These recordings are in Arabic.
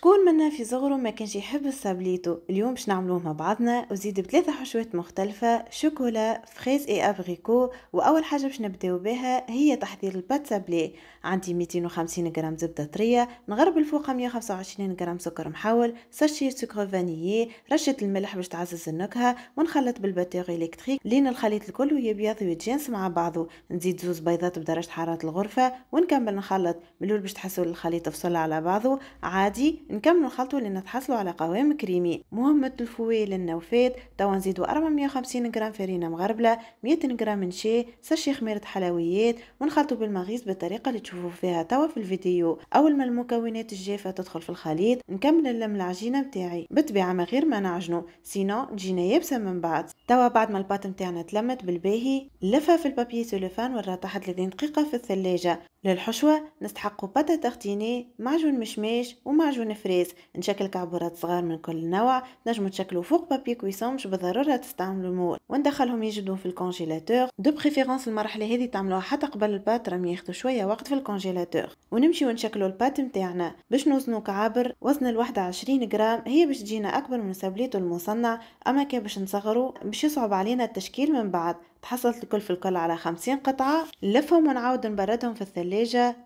شكون منا في صغره ما كانش يحب السابليتو اليوم باش نعملوه مع بعضنا وزيد بثلاثه حشوات مختلفه شوكولا فريز اي ابريكو واول حاجه باش نبداو بها هي تحضير البات سابلي عندي 250 غرام زبده طريه نغربل الفوق 125 غرام سكر محاول ساشي سكر فانيي رشه الملح باش تعزز النكهه ونخلط بالباتور الكتريك لين الخليط الكل يبيض ويتجانس مع بعضه نزيد زوز بيضات بدرجه حراره الغرفه ونكمل نخلط من الاول باش تحسوا الخليط فصل على بعضه عادي نكملوا نخلطوا لين على قوام كريمي مهمة الفوي للنوفات توا نزيدوا 450 غرام فرينة مغربلة 100 غرام نشا سرشي خميرة حلويات ونخلطوا بالمغيس بالطريقة اللي تشوفوا فيها توا في الفيديو أول ما المكونات الجافة تدخل في الخليط نكمل نلم العجينة بتاعي بالطبيعة من غير ما نعجنو سينو تجينا يابسة من بعد توا بعد ما الباط نتاعنا تلمت بالباهي لفها في البابي سولوفان ورا تحت 30 دقيقة في الثلاجة للحشوة نستحقوا باتا تختيني معجون مشماش ومعجون الفريز نشكل كعبورات صغار من كل نوع نجمو تشكلو فوق بابي كويسون مش بالضروره تستعملو المول وندخلهم يجدو في الكونجيلاتور دو بريفيرونس المرحله هذه تعملوها حتى قبل البات راهم ياخدو شويه وقت في الكونجيلاتور ونمشيو نشكلو البات نتاعنا باش نوزنو كعابر وزن الوحده عشرين غرام هي باش تجينا اكبر من سابليتو المصنع اما كي باش نصغرو باش يصعب علينا التشكيل من بعد تحصلت الكل في الكل على خمسين قطعه نلفهم ونعاود نبردهم في الثلاجه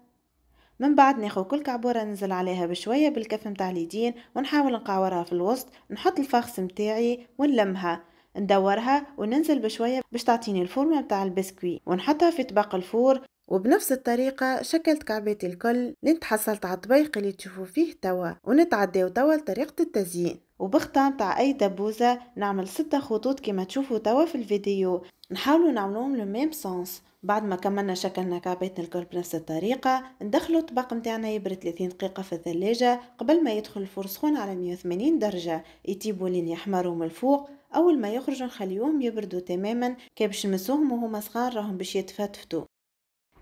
من بعد ناخد كل كعبورة ننزل عليها بشوية بالكف متاع اليدين ونحاول نقاورها في الوسط نحط الفخس متاعي ونلمها ندورها وننزل بشوية باش تعطيني الفورمة متاع البسكوي ونحطها في طبق الفور وبنفس الطريقة شكلت كعباتي الكل لين تحصلت على الطبيق اللي تشوفوا فيه توا ونتعداو توا لطريقة التزيين وبختام تاع اي دبوزة نعمل ستة خطوط كما تشوفوا توا في الفيديو نحاولوا نعملوهم لو ميم سونس بعد ما كملنا شكلنا كعباتنا الكل بنفس الطريقة ندخلوا الطبق متاعنا يبرد 30 دقيقة في الثلاجة قبل ما يدخل الفرن سخون على 180 درجة يطيبوا لين يحمروا من الفوق اول ما يخرجوا نخليوهم يبردوا تماما كي باش نمسوهم وهما صغار راهم باش يتفتفتوا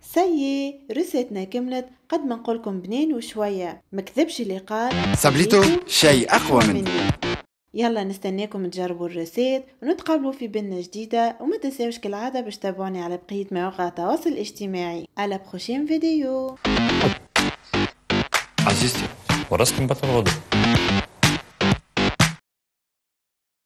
سي رسيتنا كملت قد ما نقولكم بنين وشوية مكذبش اللي قال سابليتو شيء أقوى مني يلا نستناكم تجربوا الرسيت ونتقابلوا في بنة جديدة وما تنساوش كالعادة باش تابعوني على بقية مواقع التواصل الاجتماعي على بخوشين فيديو عزيزتي ورستكم بطل غضب